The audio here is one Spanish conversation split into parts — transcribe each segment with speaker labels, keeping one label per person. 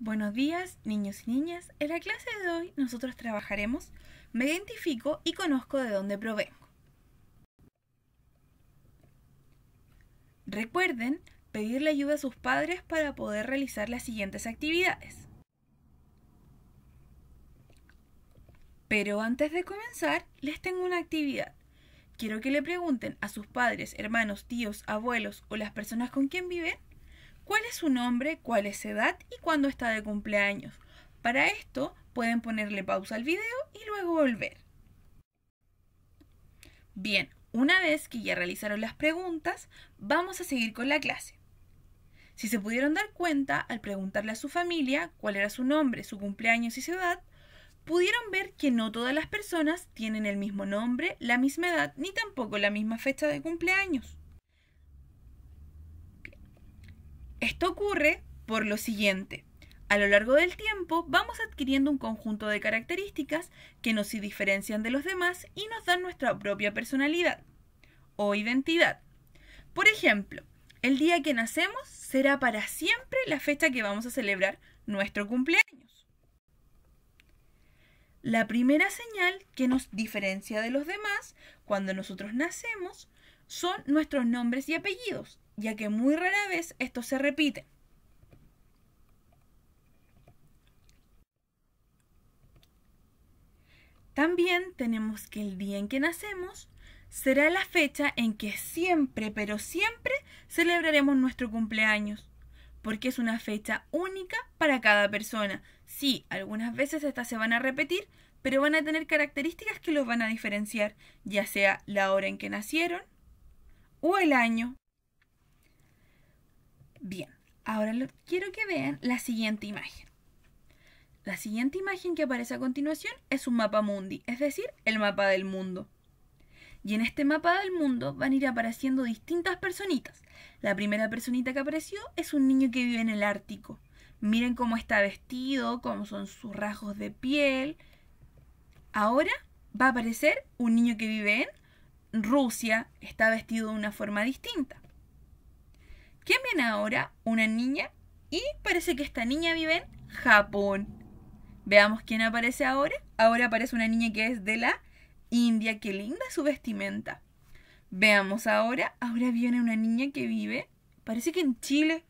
Speaker 1: Buenos días, niños y niñas. En la clase de hoy nosotros trabajaremos Me identifico y conozco de dónde provengo. Recuerden pedirle ayuda a sus padres para poder realizar las siguientes actividades. Pero antes de comenzar, les tengo una actividad. Quiero que le pregunten a sus padres, hermanos, tíos, abuelos o las personas con quien viven cuál es su nombre, cuál es su edad y cuándo está de cumpleaños. Para esto pueden ponerle pausa al video y luego volver. Bien, una vez que ya realizaron las preguntas, vamos a seguir con la clase. Si se pudieron dar cuenta, al preguntarle a su familia cuál era su nombre, su cumpleaños y su edad, pudieron ver que no todas las personas tienen el mismo nombre, la misma edad, ni tampoco la misma fecha de cumpleaños. Esto ocurre por lo siguiente. A lo largo del tiempo vamos adquiriendo un conjunto de características que nos diferencian de los demás y nos dan nuestra propia personalidad o identidad. Por ejemplo, el día que nacemos será para siempre la fecha que vamos a celebrar nuestro cumpleaños. La primera señal que nos diferencia de los demás cuando nosotros nacemos son nuestros nombres y apellidos, ya que muy rara vez esto se repite. También tenemos que el día en que nacemos será la fecha en que siempre, pero siempre celebraremos nuestro cumpleaños, porque es una fecha única para cada persona. Sí, algunas veces estas se van a repetir, pero van a tener características que los van a diferenciar, ya sea la hora en que nacieron o el año. Bien, ahora quiero que vean la siguiente imagen. La siguiente imagen que aparece a continuación es un mapa mundi, es decir, el mapa del mundo. Y en este mapa del mundo van a ir apareciendo distintas personitas. La primera personita que apareció es un niño que vive en el Ártico. Miren cómo está vestido, cómo son sus rasgos de piel. Ahora va a aparecer un niño que vive en Rusia, está vestido de una forma distinta ahora una niña y parece que esta niña vive en Japón. Veamos quién aparece ahora. Ahora aparece una niña que es de la India. Qué linda su vestimenta. Veamos ahora. Ahora viene una niña que vive, parece que en Chile.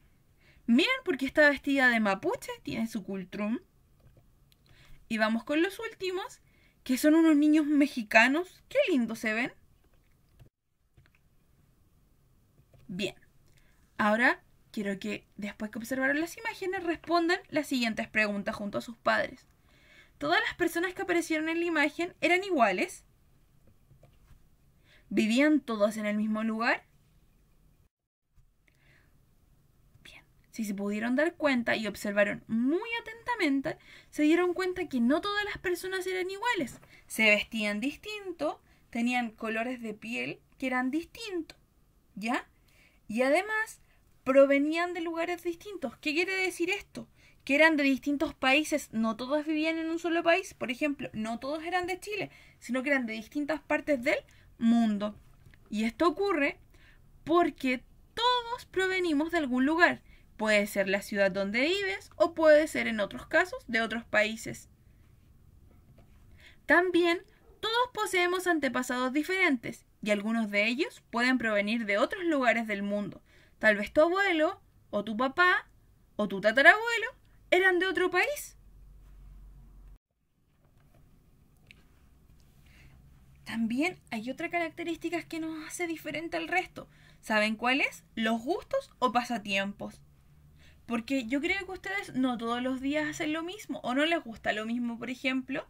Speaker 1: Miren porque está vestida de mapuche, tiene su cultrum. Y vamos con los últimos, que son unos niños mexicanos. Qué lindos se ven. Bien, Ahora quiero que, después que observaron las imágenes, respondan las siguientes preguntas junto a sus padres. ¿Todas las personas que aparecieron en la imagen eran iguales? ¿Vivían todas en el mismo lugar? Bien, si se pudieron dar cuenta y observaron muy atentamente, se dieron cuenta que no todas las personas eran iguales. Se vestían distinto, tenían colores de piel que eran distintos, ¿ya? Y además provenían de lugares distintos. ¿Qué quiere decir esto? Que eran de distintos países, no todos vivían en un solo país, por ejemplo, no todos eran de Chile, sino que eran de distintas partes del mundo. Y esto ocurre porque todos provenimos de algún lugar. Puede ser la ciudad donde vives o puede ser en otros casos de otros países. También todos poseemos antepasados diferentes y algunos de ellos pueden provenir de otros lugares del mundo. Tal vez tu abuelo, o tu papá, o tu tatarabuelo eran de otro país. También hay otra característica que nos hace diferente al resto. ¿Saben cuáles? Los gustos o pasatiempos. Porque yo creo que ustedes no todos los días hacen lo mismo o no les gusta lo mismo, por ejemplo,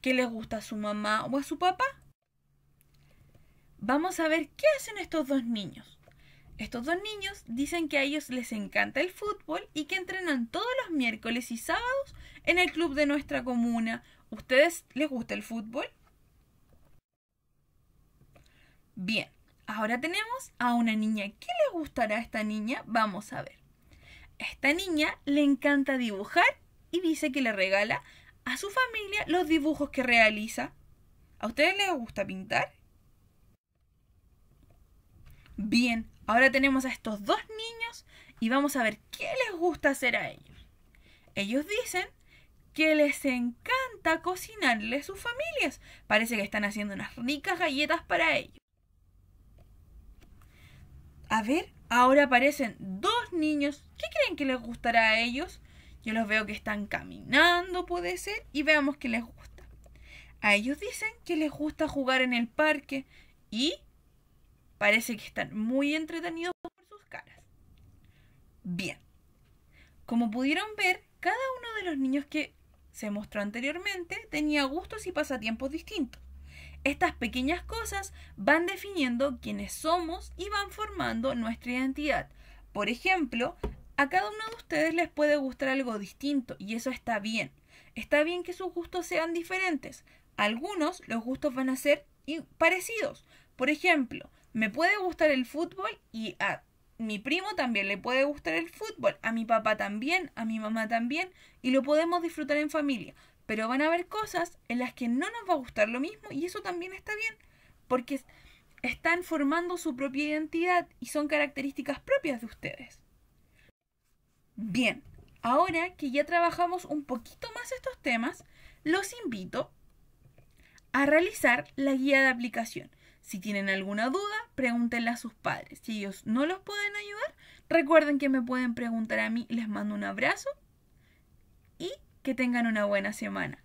Speaker 1: que les gusta a su mamá o a su papá. Vamos a ver qué hacen estos dos niños. Estos dos niños dicen que a ellos les encanta el fútbol y que entrenan todos los miércoles y sábados en el club de nuestra comuna. ¿Ustedes les gusta el fútbol? Bien, ahora tenemos a una niña. ¿Qué le gustará a esta niña? Vamos a ver. Esta niña le encanta dibujar y dice que le regala a su familia los dibujos que realiza. ¿A ustedes les gusta pintar? Bien, ahora tenemos a estos dos niños y vamos a ver qué les gusta hacer a ellos. Ellos dicen que les encanta cocinarle a sus familias. Parece que están haciendo unas ricas galletas para ellos. A ver, ahora aparecen dos niños. ¿Qué creen que les gustará a ellos? Yo los veo que están caminando, puede ser, y veamos qué les gusta. A ellos dicen que les gusta jugar en el parque y Parece que están muy entretenidos por sus caras. Bien. Como pudieron ver, cada uno de los niños que se mostró anteriormente tenía gustos y pasatiempos distintos. Estas pequeñas cosas van definiendo quiénes somos y van formando nuestra identidad. Por ejemplo, a cada uno de ustedes les puede gustar algo distinto y eso está bien. Está bien que sus gustos sean diferentes. algunos los gustos van a ser parecidos. Por ejemplo, me puede gustar el fútbol y a mi primo también le puede gustar el fútbol, a mi papá también, a mi mamá también, y lo podemos disfrutar en familia. Pero van a haber cosas en las que no nos va a gustar lo mismo y eso también está bien, porque están formando su propia identidad y son características propias de ustedes. Bien, ahora que ya trabajamos un poquito más estos temas, los invito a realizar la guía de aplicación. Si tienen alguna duda, pregúntenla a sus padres. Si ellos no los pueden ayudar, recuerden que me pueden preguntar a mí. Les mando un abrazo y que tengan una buena semana.